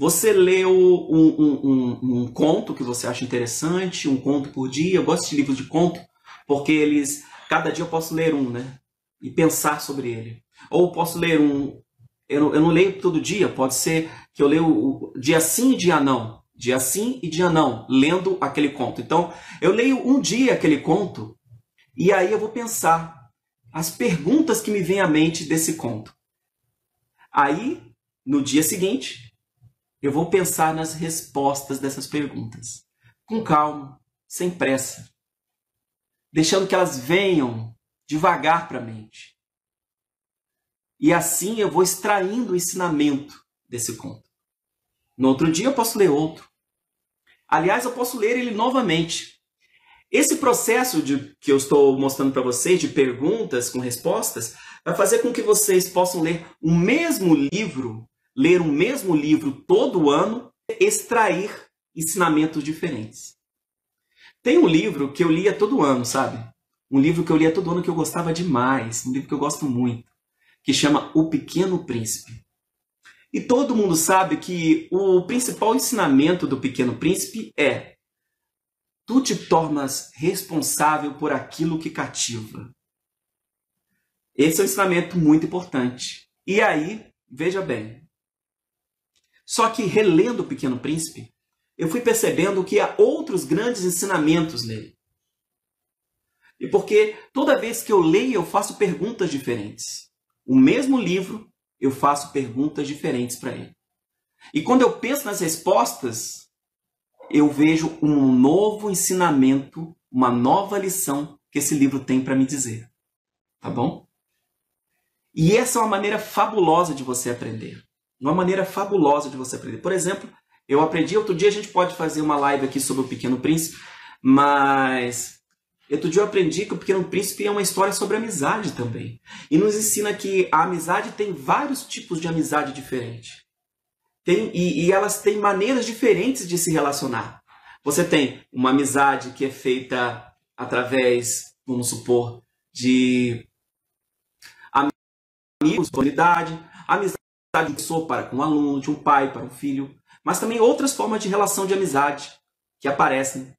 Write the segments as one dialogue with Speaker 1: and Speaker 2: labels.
Speaker 1: Você leu um, um, um, um, conto que você acha interessante, um conto por dia. Eu gosto de livros de conto, porque eles. Cada dia eu posso ler um, né? E pensar sobre ele. Ou posso ler um. Eu não, eu não leio todo dia, pode ser que eu leio dia sim e dia não. Dia sim e dia não, lendo aquele conto. Então, eu leio um dia aquele conto, e aí eu vou pensar as perguntas que me vêm à mente desse conto. Aí, no dia seguinte, eu vou pensar nas respostas dessas perguntas, com calma, sem pressa, deixando que elas venham devagar para a mente. E assim eu vou extraindo o ensinamento desse conto. No outro dia eu posso ler outro. Aliás, eu posso ler ele novamente. Esse processo de, que eu estou mostrando para vocês, de perguntas com respostas, vai fazer com que vocês possam ler o mesmo livro ler o um mesmo livro todo ano, extrair ensinamentos diferentes. Tem um livro que eu lia todo ano, sabe? Um livro que eu lia todo ano que eu gostava demais, um livro que eu gosto muito, que chama O Pequeno Príncipe. E todo mundo sabe que o principal ensinamento do Pequeno Príncipe é: tu te tornas responsável por aquilo que cativa. Esse é um ensinamento muito importante. E aí, veja bem, só que relendo O Pequeno Príncipe, eu fui percebendo que há outros grandes ensinamentos nele. E porque toda vez que eu leio, eu faço perguntas diferentes. O mesmo livro, eu faço perguntas diferentes para ele. E quando eu penso nas respostas, eu vejo um novo ensinamento, uma nova lição que esse livro tem para me dizer. Tá bom? E essa é uma maneira fabulosa de você aprender. Uma maneira fabulosa de você aprender. Por exemplo, eu aprendi, outro dia a gente pode fazer uma live aqui sobre o Pequeno Príncipe, mas Outro dia eu aprendi que o Pequeno Príncipe é uma história sobre amizade também. E nos ensina que a amizade tem vários tipos de amizade diferente. Tem, e, e elas têm maneiras diferentes de se relacionar. Você tem uma amizade que é feita através, vamos supor, de amigos, comunidade, amizade de um professor para com um aluno, de um pai para um filho, mas também outras formas de relação de amizade que aparecem.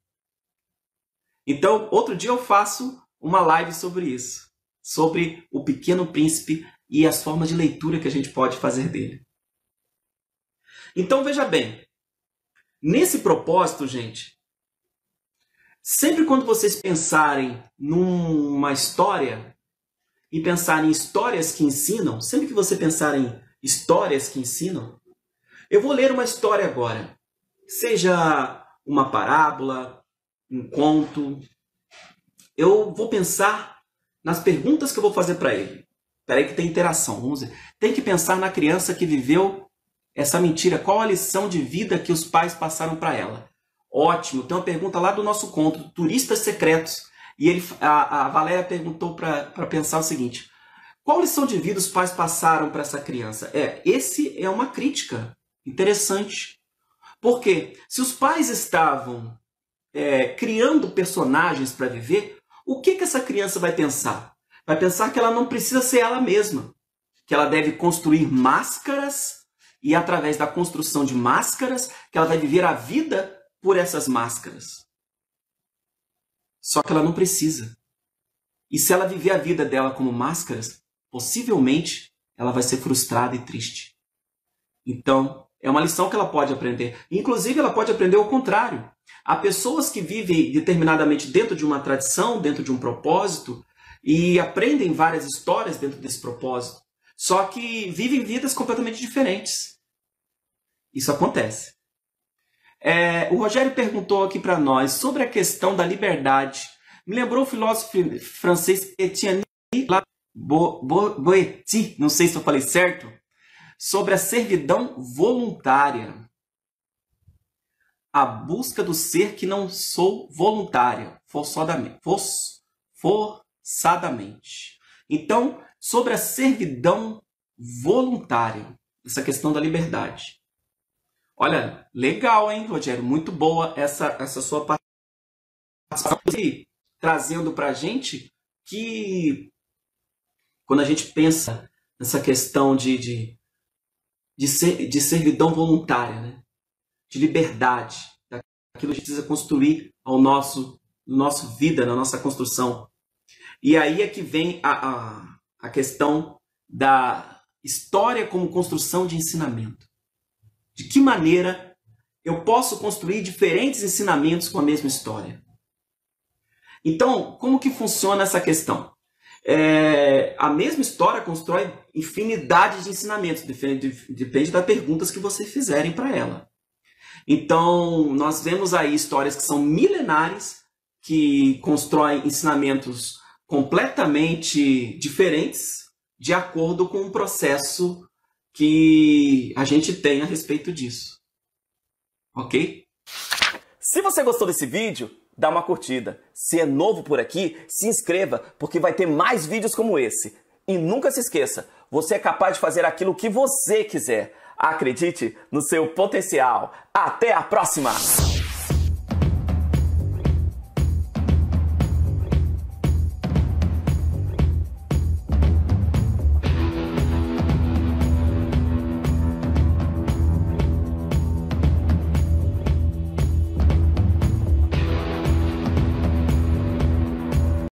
Speaker 1: Então, outro dia eu faço uma live sobre isso, sobre o Pequeno Príncipe e as formas de leitura que a gente pode fazer dele. Então, veja bem, nesse propósito, gente, sempre quando vocês pensarem numa história e pensarem em histórias que ensinam, sempre que você pensar em histórias que ensinam. Eu vou ler uma história agora, seja uma parábola, um conto. Eu vou pensar nas perguntas que eu vou fazer para ele. aí que tem interação, vamos ver. Tem que pensar na criança que viveu essa mentira. Qual a lição de vida que os pais passaram para ela? Ótimo. Tem uma pergunta lá do nosso conto, Turistas Secretos. E ele, a, a Valéria perguntou para pensar o seguinte: qual lição de vida os pais passaram para essa criança? É, esse é uma crítica interessante. Porque se os pais estavam é, criando personagens para viver, o que, que essa criança vai pensar? Vai pensar que ela não precisa ser ela mesma, que ela deve construir máscaras e através da construção de máscaras que ela vai viver a vida por essas máscaras. Só que ela não precisa. E se ela viver a vida dela como máscaras, possivelmente ela vai ser frustrada e triste. Então, é uma lição que ela pode aprender. Inclusive, ela pode aprender o contrário. Há pessoas que vivem determinadamente dentro de uma tradição, dentro de um propósito, e aprendem várias histórias dentro desse propósito, só que vivem vidas completamente diferentes. Isso acontece. É, o Rogério perguntou aqui para nós sobre a questão da liberdade. Me lembrou o filósofo francês Etienne Bo, Bo, Boeti, não sei se eu falei certo, sobre a servidão voluntária. A busca do ser que não sou voluntária, forçadamente. forçadamente. Então, sobre a servidão voluntária, essa questão da liberdade. Olha, legal, hein, Rogério? Muito boa essa, essa sua participação trazendo para gente que quando a gente pensa nessa questão de, de, de, ser, de servidão voluntária, né? de liberdade, daquilo que a gente precisa construir ao nosso, no nosso vida, na nossa construção. E aí é que vem a, a, a questão da história como construção de ensinamento. De que maneira eu posso construir diferentes ensinamentos com a mesma história? Então, como que funciona essa questão? É, a mesma história constrói infinidade de ensinamentos, depende, depende das perguntas que vocês fizerem para ela. Então, nós vemos aí histórias que são milenares, que constroem ensinamentos completamente diferentes de acordo com o processo que a gente tem a respeito disso. Ok? Se você gostou desse vídeo, dá uma curtida. Se é novo por aqui, se inscreva, porque vai ter mais vídeos como esse. E nunca se esqueça, você é capaz de fazer aquilo que você quiser. Acredite no seu potencial. Até a próxima!